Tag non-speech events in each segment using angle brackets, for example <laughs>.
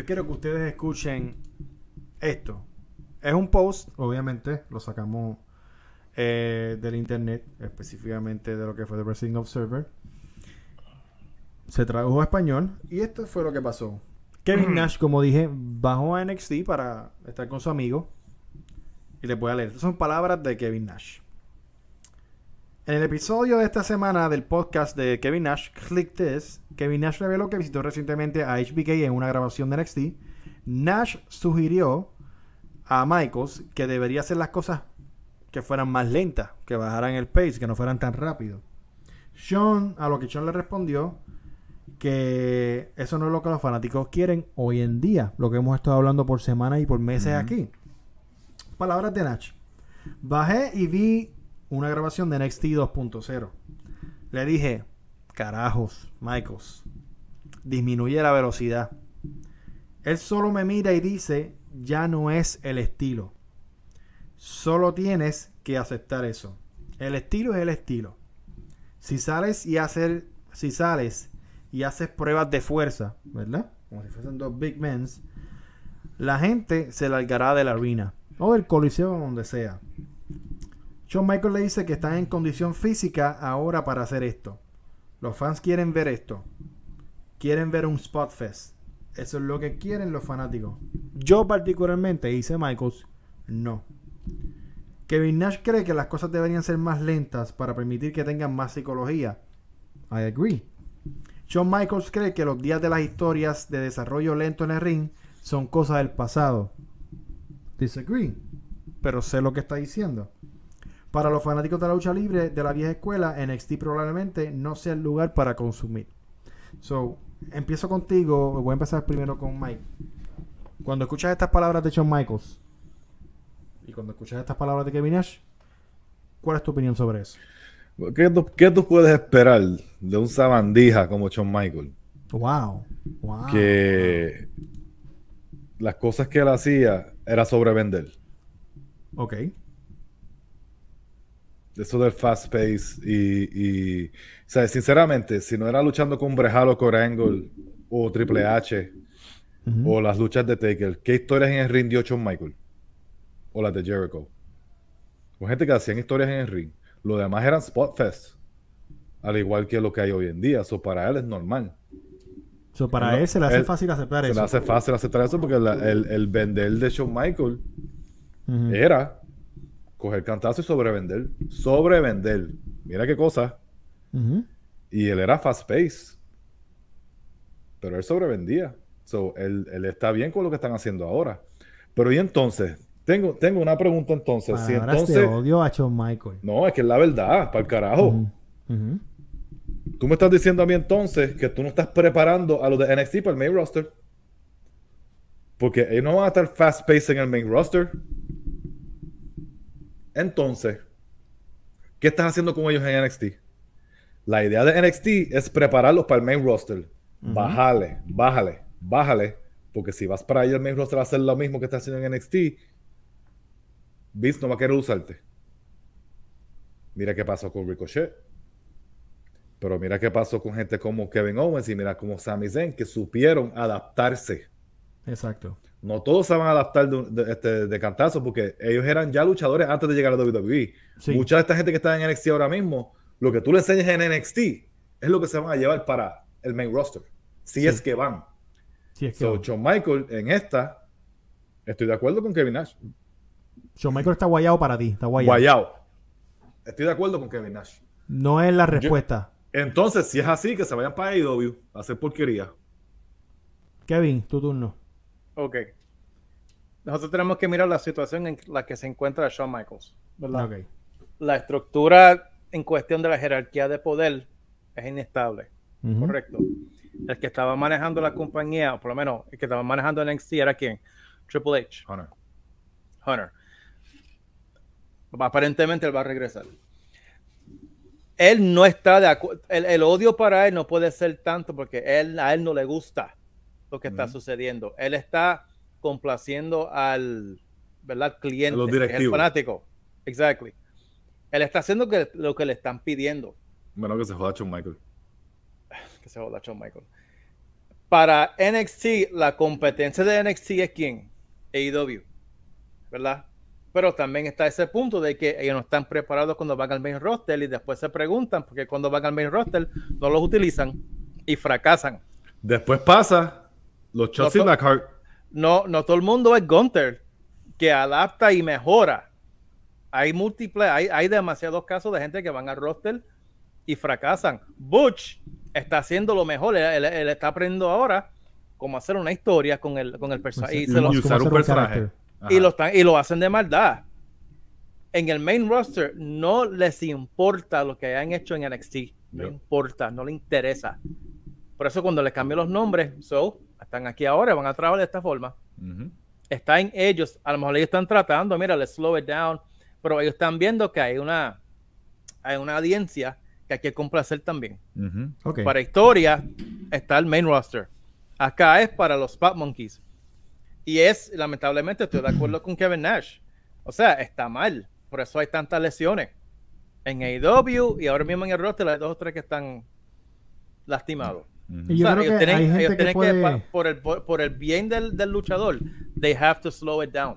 yo quiero que ustedes escuchen esto. Es un post, obviamente, lo sacamos eh, del internet, específicamente de lo que fue The Wrestling Observer. Se tradujo a español y esto fue lo que pasó. Kevin Nash, como dije, bajó a NXT para estar con su amigo y le voy a leer. son palabras de Kevin Nash. En el episodio de esta semana del podcast de Kevin Nash, Click This, Kevin Nash reveló que visitó recientemente a HBK en una grabación de NXT. Nash sugirió a Michaels que debería hacer las cosas que fueran más lentas, que bajaran el pace, que no fueran tan rápido. Sean, a lo que Sean le respondió que eso no es lo que los fanáticos quieren hoy en día, lo que hemos estado hablando por semanas y por meses aquí. Palabras de Nash. Bajé y vi una grabación de NXT 2.0. Le dije, carajos, Michaels, disminuye la velocidad. Él solo me mira y dice, ya no es el estilo. Solo tienes que aceptar eso. El estilo es el estilo. Si sales y hacer, si sales y haces pruebas de fuerza, ¿verdad? Como si fuesen dos big men's, la gente se largará de la arena o del coliseo donde sea. John Michaels le dice que está en condición física ahora para hacer esto. Los fans quieren ver esto. Quieren ver un spot fest. Eso es lo que quieren los fanáticos. Yo particularmente, dice Michaels, no. Kevin Nash cree que las cosas deberían ser más lentas para permitir que tengan más psicología. I agree. John Michaels cree que los días de las historias de desarrollo lento en el ring son cosas del pasado. Disagree. Pero sé lo que está diciendo. Para los fanáticos de la lucha libre de la vieja escuela, NXT probablemente no sea el lugar para consumir. So, empiezo contigo, voy a empezar primero con Mike. Cuando escuchas estas palabras de Shawn Michaels y cuando escuchas estas palabras de Kevin Nash, ¿cuál es tu opinión sobre eso? ¿Qué tú, puedes esperar de un sabandija como Shawn Michaels? Wow. Que las cosas que él hacía era sobrevender. Ok. Eso del fast pace y, o sea, sinceramente, si no era luchando con Brejal o Corangle o Triple H o las luchas de Taker, ¿qué historias en el ring dio Shawn Michael? O las de Jericho. Con gente que hacían historias en el ring. Lo demás eran spot fest. Al igual que lo que hay hoy en día. Eso para él es normal. Eso para él, se le hace fácil aceptar eso. Se le hace fácil aceptar eso porque el, el, vender de Shawn Michael era coger cantazo y sobrevender. Sobrevender. Mira qué cosa. Y él era fast pace. Pero él sobrevendía. So, él, está bien con lo que están haciendo ahora. Pero y entonces, tengo, tengo una pregunta entonces. si entonces odio a Michael. No, es que es la verdad, para el carajo. Tú me estás diciendo a mí entonces que tú no estás preparando a los de NXT para el main roster. Porque ellos no van a estar fast pace en el main roster. Entonces, ¿qué estás haciendo con ellos en NXT? La idea de NXT es prepararlos para el main roster. Bájale, bájale, bájale. Porque si vas para ahí el main roster a hacer lo mismo que está haciendo en NXT, Vince no va a querer usarte. Mira qué pasó con Ricochet. Pero mira qué pasó con gente como Kevin Owens y mira como Sami Zayn, que supieron adaptarse. Exacto no todos se van a adaptar este, de, cantazo porque ellos eran ya luchadores antes de llegar a WWE. Mucha de esta gente que está en NXT ahora mismo, lo que tú le enseñas en NXT es lo que se van a llevar para el main roster. Si es que van. Si so, John Michael en esta, estoy de acuerdo con Kevin Nash. John Michael está guayado para ti, está guayado. guayado. Estoy de acuerdo con Kevin Nash. No es la respuesta. entonces, si es así, que se vayan para AEW a hacer porquería. Kevin, tu turno. Ok. Nosotros tenemos que mirar la situación en la que se encuentra Shawn Michaels, ¿verdad? La estructura en cuestión de la jerarquía de poder es inestable, correcto. El que estaba manejando la compañía, por lo menos el que estaba manejando el NXT era quien? Triple H. Hunter. Hunter. Aparentemente él va a regresar él no está de acuerdo. El, el, odio para él no puede ser tanto porque él, a él no le gusta lo que está sucediendo. Él está complaciendo al ¿verdad? cliente, los directivos. fanático. Exactly. Él está haciendo que, lo que le están pidiendo. Bueno, que se joda John Michael. Que se joda John Michael. Para NXT, la competencia de NXT es quién? AEW. ¿Verdad? Pero también está ese punto de que ellos no están preparados cuando van al main roster y después se preguntan porque cuando van al main roster no los utilizan y fracasan. Después pasa los Chelsea no No, no todo el mundo es Gunter, que adapta y mejora. Hay múltiples, hay, demasiados casos de gente que van al roster y fracasan. Butch está haciendo lo mejor, él, está aprendiendo ahora cómo hacer una historia con el, con el personaje. Pues, y, usar un personaje. Y lo, están, y lo hacen de maldad. En el main roster no les importa lo que hayan hecho en NXT. No, importa, no le interesa. Por eso cuando les cambio los nombres, so, están aquí ahora, van a trabajar de esta forma. Está en ellos, a lo mejor ellos están tratando, mira, let's slow it down, pero ellos están viendo que hay una, hay una audiencia que hay que complacer también. Para historia está el main roster. Acá es para los Pat Monkeys. Y es, lamentablemente, estoy de acuerdo con Kevin Nash. O sea, está mal. Por eso hay tantas lesiones en AEW y ahora mismo en el roster hay dos o tres que están lastimados yo creo que que, por, el, bien del, luchador, they have to slow it down.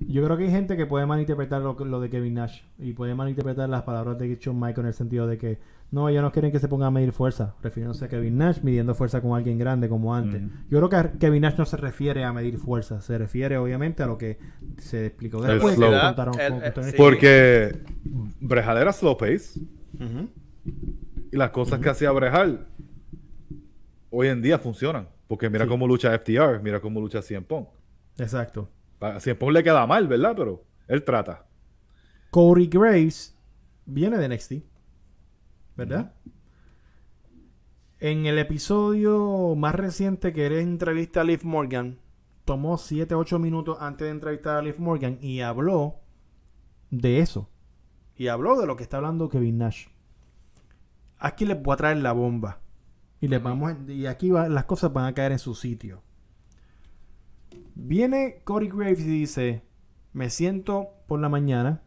Yo creo que hay gente que puede malinterpretar lo, de Kevin Nash y puede malinterpretar las palabras de John Mike en el sentido de que no, ellos no quieren que se ponga a medir fuerza, refiriéndose a Kevin Nash midiendo fuerza con alguien grande como antes. Yo creo que Kevin Nash no se refiere a medir fuerza, se refiere obviamente a lo que se explicó después. Eh, Porque Brejal era slow pace y las cosas que hacía Brejal hoy en día funcionan. Porque mira cómo lucha FTR, mira cómo lucha Cien Exacto. A le queda mal, ¿verdad? Pero él trata. Corey Graves viene de NXT, ¿verdad? En el episodio más reciente que eres entrevista a Liv Morgan, tomó 7, 8 minutos antes de entrevistar a Liv Morgan y habló de eso. Y habló de lo que está hablando Kevin Nash. Aquí les voy a traer la bomba. Y, vamos, y aquí las cosas van a caer en su sitio. Viene Cody Graves y dice, me siento por la mañana,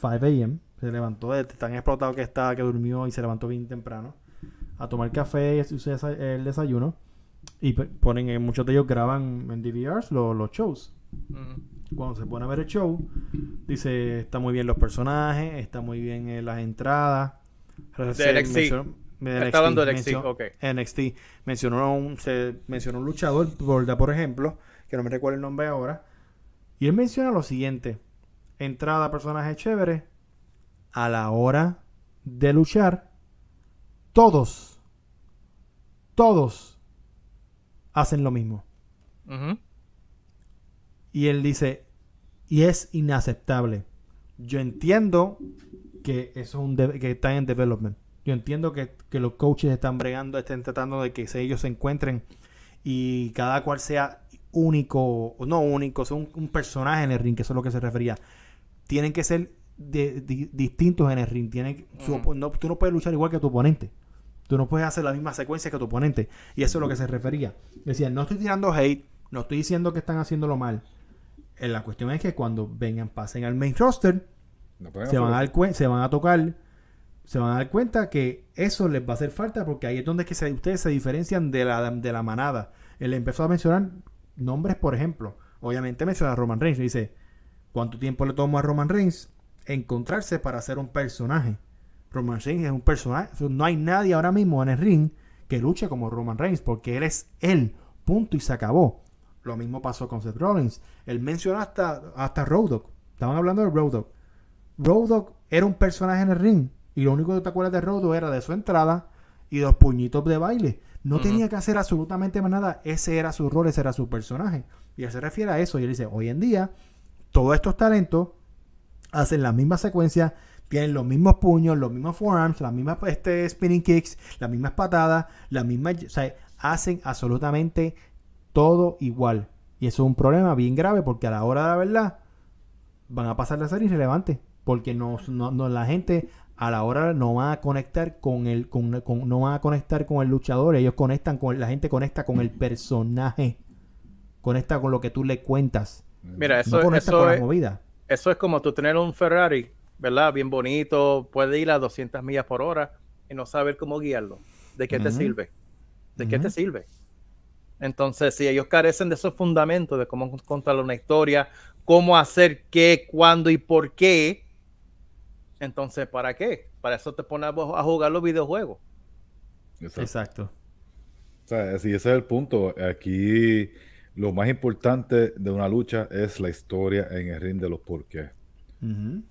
5 a.m., se levantó, tan explotado que estaba, que durmió y se levantó bien temprano, a tomar café y el desayuno. Y ponen, eh, muchos de ellos graban en DVRs los, los shows. Cuando se pone a ver el show, dice, está muy bien los personajes, está muy bien eh, las entradas. De NXT, está hablando de NXT, mencionó, NXT. Mencionó un, se mencionó un luchador, por ejemplo, que no me recuerdo el nombre ahora. Y él menciona lo siguiente: entrada personaje chévere. A la hora de luchar, todos, todos hacen lo mismo. Y él dice, y es inaceptable. Yo entiendo que eso es un que está en development. Yo entiendo que, los coaches están bregando, estén tratando de que ellos se encuentren y cada cual sea único, no único, son un, personaje en el ring, que eso es lo que se refería. Tienen que ser distintos en el ring. Tienen, mm. no, tú no puedes luchar igual que tu oponente. Tú no puedes hacer la misma secuencia que tu oponente. Y eso es lo que se refería. Decía, no estoy tirando hate, no estoy diciendo que están haciéndolo mal. Eh, la cuestión es que cuando vengan, pasen al main roster, se, van se van a tocar se van a dar cuenta que eso les va a hacer falta porque ahí es donde que ustedes se diferencian de la, manada. Él empezó a mencionar nombres, por ejemplo. Obviamente menciona a Roman Reigns. Dice, ¿cuánto tiempo le tomó a Roman Reigns encontrarse para ser un personaje? Roman Reigns es un personaje. No hay nadie ahora mismo en el ring que luche como Roman Reigns porque él es él. Punto y se acabó. Lo mismo pasó con Seth Rollins. Él mencionó hasta, hasta Road Dog. Estaban hablando de Road Dog. Road Dog era un personaje en el ring y lo único que te acuerdas de Rodo era de su entrada y dos puñitos de baile. No tenía que hacer absolutamente más nada. Ese era su rol, ese era su personaje. Y él se refiere a eso. Y él dice, hoy en día, todos estos talentos hacen la misma secuencia, tienen los mismos puños, los mismos forearms, las mismas este, spinning kicks, las mismas patadas, las mismas... O sea, hacen absolutamente todo igual. Y eso es un problema bien grave porque a la hora de la verdad van a pasar a ser irrelevantes. Porque no, la gente a la hora no van a conectar con el con, no van a conectar con el luchador ellos conectan con la gente conecta con el personaje conecta con lo que tú le cuentas mira eso, eso es, eso es como tú tener un Ferrari verdad bien bonito puede ir a 200 millas por hora y no saber cómo guiarlo de qué te sirve de qué te sirve entonces si ellos carecen de esos fundamentos de cómo contar una historia cómo hacer qué cuándo y por qué entonces, ¿para qué? Para eso te pones a jugar los videojuegos. Exacto. O sea, ese es el punto. Aquí lo más importante de una lucha es la historia en el ring de los porqués.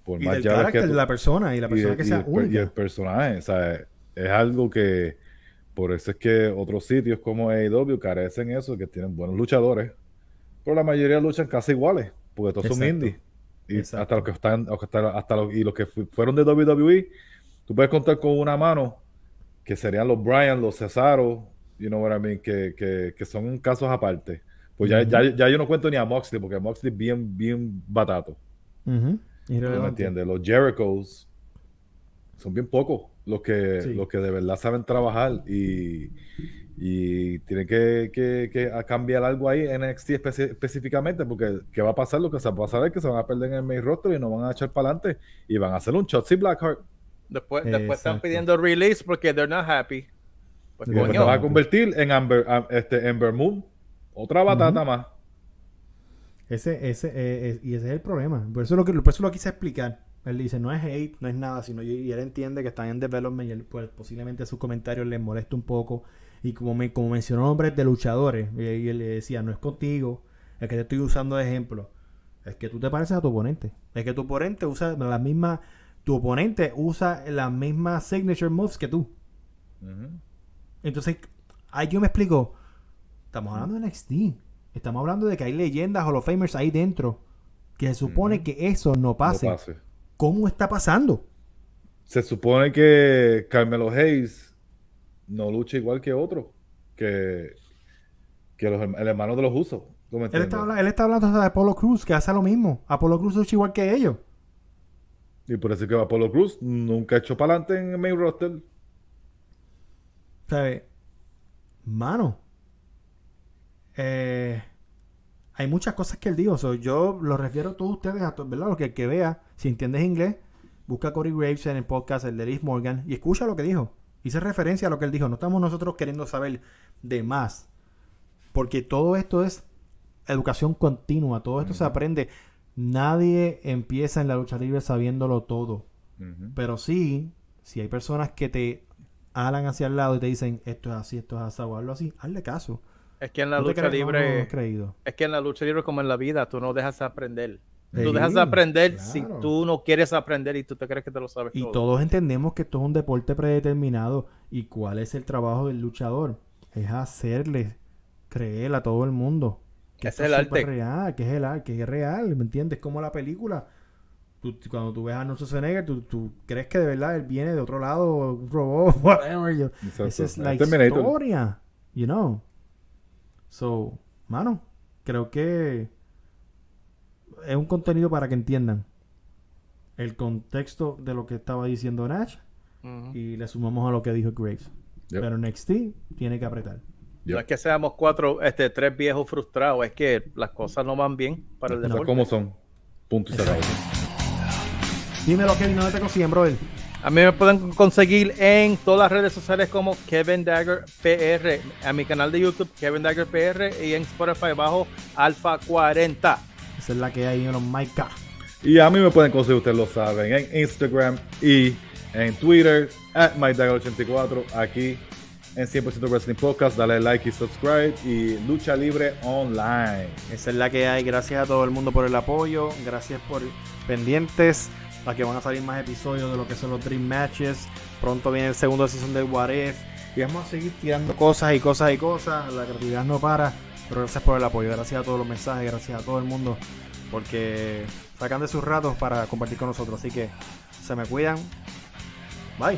Por y carácter de la persona y la persona que sea Y el personaje, o sea, es algo que por eso es que otros sitios como AEW carecen eso, que tienen buenos luchadores, pero la mayoría luchan casi iguales, porque todos son indies. Y hasta los que están, hasta, los, y los que fueron de WWE, tú puedes contar con una mano, que serían los Bryan, los Cesaro, you know what I mean, que, que, son casos aparte. Pues ya, ya, yo no cuento ni a Moxley, porque Moxley es bien, bien batato. ¿No me entiendes? Los Jerichos son bien pocos los que, que de verdad saben trabajar y, y tienen que, cambiar algo ahí en XT específicamente, porque ¿qué va a pasar? Lo que se va a saber es que se van a perder en el main roster y no van a echar para adelante y van a hacer un shot si Blackheart. Después, después están pidiendo release porque they're not happy. Pues, coño. a convertir en Amber, este, Moon, otra batata más. Ese, ese, eh, es, y ese es el problema. Por eso, lo que, por eso lo quise explicar. Él dice, no es hate, no es nada, sino y él entiende que están en development y pues, posiblemente sus comentarios le molesta un poco. Y como, me, como mencionó nombres de luchadores, y, él le decía, no es contigo, es que te estoy usando de ejemplo. Es que tú te pareces a tu oponente. Es que tu oponente usa la misma, tu oponente usa la misma signature moves que tú. Entonces, ahí yo me explico, estamos hablando de NXT, estamos hablando de que hay leyendas, o of Famers ahí dentro, que se supone que eso no No pase. ¿Cómo está pasando? Se supone que Carmelo Hayes no lucha igual que otro, que, que los, el hermano de los usos. Él está, hablando, él de Apolo Cruz, que hace lo mismo. Apolo Cruz lucha igual que ellos. Y por eso que Apolo Cruz nunca ha hecho para adelante en el main roster. ¿Sabes? Mano. Eh, hay muchas cosas que él dijo. yo lo refiero a todos ustedes, a ¿verdad? Lo que, que vea, si entiendes inglés, busca a Corey Graves en el podcast, el de Liz Morgan, y escucha lo que dijo. Hice referencia a lo que él dijo. No estamos nosotros queriendo saber de más. Porque todo esto es educación continua. Todo esto se aprende. Nadie empieza en la lucha libre sabiéndolo todo. Pero sí, si hay personas que te alan hacia el lado y te dicen esto es así, esto es así, o hazlo así, hazle caso. Es que en la lucha libre. Es que en la lucha libre, como en la vida, tú no dejas de aprender. tú dejas de aprender si tú no quieres aprender y tú te crees que te lo sabes. Y todos entendemos que esto es un deporte predeterminado. ¿Y cuál es el trabajo del luchador? Es hacerle creer a todo el mundo que es el arte. Real, que es el arte, que es real, ¿me entiendes? Como la película. Tú, cuando tú ves a Arnold Schwarzenegger, tú, tú, crees que de verdad él viene de otro lado, un robot, <laughs> whatever. Esa es la historia, you know. So, mano, creo que es un contenido para que entiendan el contexto de lo que estaba diciendo Nash y le sumamos a lo que dijo Graves. Pero NXT tiene que apretar. No es que seamos cuatro, este, tres viejos frustrados, es que las cosas no van bien para el deporte. ¿Cómo son? Punto y Dime lo que no te consiguen, brother. A mí me pueden conseguir en todas las redes sociales como Kevin Dagger PR, a mi canal de YouTube Kevin Dagger PR y en Spotify bajo Alfa 40. Esa es la que hay en los Micah. Y a mí me pueden conseguir, ustedes lo saben, en Instagram y en Twitter, at MyDagger84, aquí en 100% Wrestling Podcast. Dale like y subscribe. Y Lucha Libre Online. Esa es la que hay. Gracias a todo el mundo por el apoyo. Gracias por pendientes a que van a salir más episodios de lo que son los Dream Matches. Pronto viene el segundo sesión de What Y vamos a seguir tirando cosas y cosas y cosas. La creatividad no para. Pero gracias por el apoyo, gracias a todos los mensajes, gracias a todo el mundo. Porque sacan de sus ratos para compartir con nosotros. Así que se me cuidan. Bye.